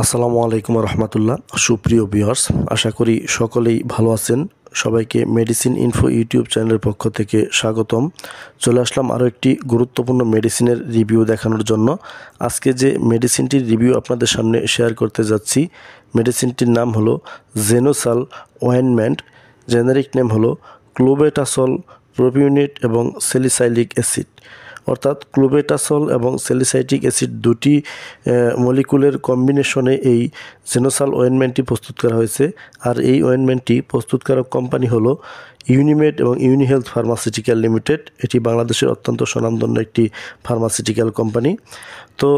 আসসালামু আলাইকুম রহমতুল্লাহ সুপ্রিয় বিহার্স আশা করি সকলেই ভালো আছেন সবাইকে মেডিসিন ইনফো ইউটিউব চ্যানেলের পক্ষ থেকে স্বাগতম চলে আসলাম আরও একটি গুরুত্বপূর্ণ মেডিসিনের রিভিউ দেখানোর জন্য আজকে যে মেডিসিনটির রিভিউ আপনাদের সামনে শেয়ার করতে যাচ্ছি মেডিসিনটির নাম হলো জেনোসাল ওয়েনমেন্ট জেনারিক নেম হলো ক্লোবেটাসল প্রোপিউনিট এবং সেলিসাইলিক অ্যাসিড অর্থাৎ ক্লোবেটাসল এবং সেলিসাইটিক অ্যাসিড দুটি মলিকুলের কম্বিনেশনে এই জেনোসাল অয়েনমেন্টটি প্রস্তুত করা হয়েছে আর এই অয়েনমেন্টটি প্রস্তুতকারক কোম্পানি হলো ইউনিমেড এবং ইউনিহেলথ ফার্মাসিউটিক্যাল লিমিটেড এটি বাংলাদেশের অত্যন্ত স্বনামধন্য একটি ফার্মাসিউটিক্যাল কোম্পানি তো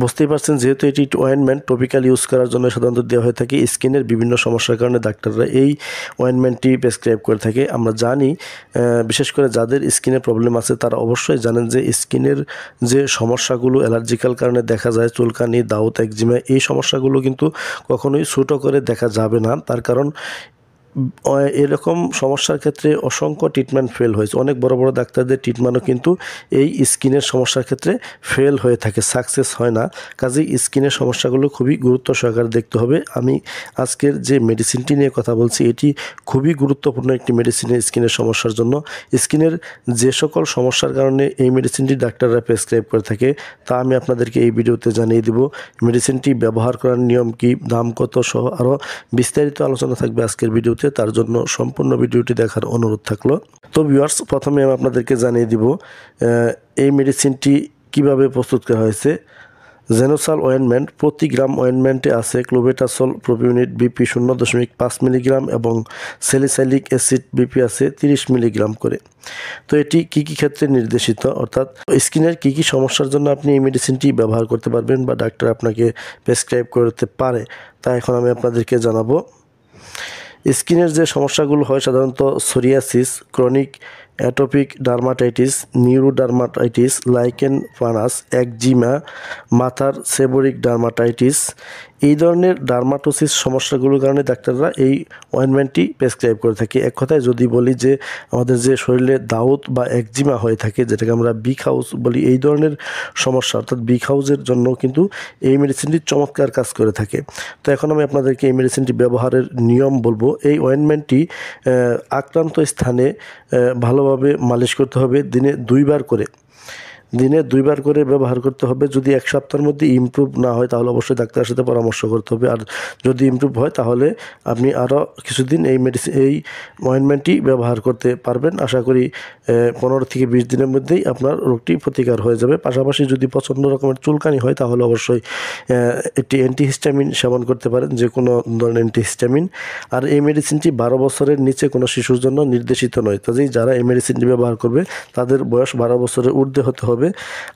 বুঝতেই পারছেন যেহেতু এটি অয়েনমেন্ট টপিক্যাল ইউজ করার জন্য সাধারণত দেওয়া হয়ে থাকে স্কিনের বিভিন্ন সমস্যার কারণে ডাক্তাররা এই অয়েনমেন্টটি প্রেসক্রাইব করে থাকে আমরা জানি বিশেষ করে যাদের স্কিনের প্রবলেম আছে তারা অবশ্যই জানেন যে স্কিনের যে সমস্যাগুলো অ্যালার্জিক্যাল কারণে দেখা যায় চুলকানি দাউত একজিমা এই সমস্যাগুলো কিন্তু কখনোই ছোটো করে দেখা যাবে না তার কারণ এরকম সমস্যার ক্ষেত্রে অসংখ্য ট্রিটমেন্ট ফেল হয়েছে অনেক বড় বড় ডাক্তারদের ট্রিটমেন্টও কিন্তু এই স্কিনের সমস্যার ক্ষেত্রে ফেল হয়ে থাকে সাকসেস হয় না কাজে স্কিনের সমস্যাগুলো খুবই গুরুত্ব সহকারে দেখতে হবে আমি আজকের যে মেডিসিনটি নিয়ে কথা বলছি এটি খুবই গুরুত্বপূর্ণ একটি মেডিসিনের স্কিনের সমস্যার জন্য স্কিনের যে সকল সমস্যার কারণে এই মেডিসিনটি ডাক্তাররা প্রেসক্রাইব করে থাকে তা আমি আপনাদেরকে এই ভিডিওতে জানিয়ে দেব মেডিসিনটি ব্যবহার করার নিয়ম কি দাম কত সহ আরও বিস্তারিত আলোচনা থাকবে আজকের ভিডিওতে পেতে তার জন্য সম্পূর্ণ ভিডিওটি দেখার অনুরোধ থাকলো তো ভিউয়ার্স প্রথমে আমি আপনাদেরকে জানিয়ে দিব এই মেডিসিনটি কিভাবে প্রস্তুত করা হয়েছে জেনোসাল অয়েনমেন্ট প্রতি গ্রাম অয়েনমেন্টে আছে ক্লোবেটাসল প্রোপিউনিট বিপি শূন্য দশমিক পাঁচ মিলিগ্রাম এবং সেলিসাইলিক অ্যাসিড বিপি আছে তিরিশ মিলিগ্রাম করে তো এটি কি কি ক্ষেত্রে নির্দেশিত অর্থাৎ স্কিনের কি কি সমস্যার জন্য আপনি এই মেডিসিনটি ব্যবহার করতে পারবেন বা ডাক্তার আপনাকে প্রেসক্রাইব করতে পারে তা এখন আমি আপনাদেরকে জানাবো স্কিনের যে সমস্যাগুলো হয় সাধারণত psoriasis chronic atopic dermatitis neurodermatitis lichen planus eczema মাথার সেবরিক ডার্মাটাইটিস এই ধরনের ডার্মাটোসিস সমস্যাগুলোর কারণে ডাক্তাররা এই অয়েনমেন্টটি প্রেসক্রাইব করে থাকে এক কথায় যদি বলি যে আমাদের যে শরীরে দাউদ বা একজিমা হয়ে থাকে যেটাকে আমরা বিগ হাউস বলি এই ধরনের সমস্যা অর্থাৎ বিগ হাউসের জন্য কিন্তু এই মেডিসিনটি চমৎকার কাজ করে থাকে তো এখন আমি আপনাদেরকে এই মেডিসিনটি ব্যবহারের নিয়ম বলবো এই অয়েনমেন্টটি আক্রান্ত স্থানে ভালো ভালোভাবে মালিশ করতে হবে দিনে দুইবার করে দিনে দুইবার করে ব্যবহার করতে হবে যদি এক সপ্তাহের মধ্যে ইমপ্রুভ না হয় তাহলে অবশ্যই ডাক্তারের সাথে পরামর্শ করতে হবে আর যদি ইমপ্রুভ হয় তাহলে আপনি আরও কিছুদিন এই মেডিসিন এই অয়েনমেন্টটি ব্যবহার করতে পারবেন আশা করি পনেরো থেকে বিশ দিনের মধ্যেই আপনার রোগটি প্রতিকার হয়ে যাবে পাশাপাশি যদি প্রচণ্ড রকমের চুলকানি হয় তাহলে অবশ্যই একটি অ্যান্টিহিস্টামিন সেবন করতে পারেন যে কোনো ধরনের অ্যান্টিহিস্টামিন আর এই মেডিসিনটি বারো বছরের নিচে কোনো শিশুর জন্য নির্দেশিত নয় কাজেই যারা এই মেডিসিনটি ব্যবহার করবে তাদের বয়স বারো বছরের ঊর্ধ্বে হতে হবে যাবে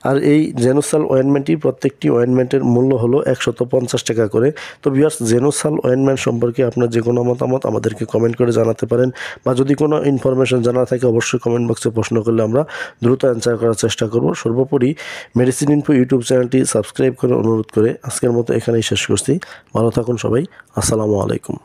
আর এই জেনোসাল অয়েনমেন্টই প্রত্যেকটি অয়েনমেন্টের মূল্য হলো একশত পঞ্চাশ টাকা করে তো বিয়ার্স জেনোসাল অয়েনমেন্ট সম্পর্কে আপনার যে কোনো মতামত আমাদেরকে কমেন্ট করে জানাতে পারেন বা যদি কোনো ইনফরমেশন জানা থাকে অবশ্যই কমেন্ট বক্সে প্রশ্ন করলে আমরা দ্রুত অ্যান্সার করার চেষ্টা করব সর্বোপরি মেডিসিন ইনফো ইউটিউব চ্যানেলটি সাবস্ক্রাইব করে অনুরোধ করে আজকের মতো এখানেই শেষ করছি ভালো থাকুন সবাই আসসালামু আলাইকুম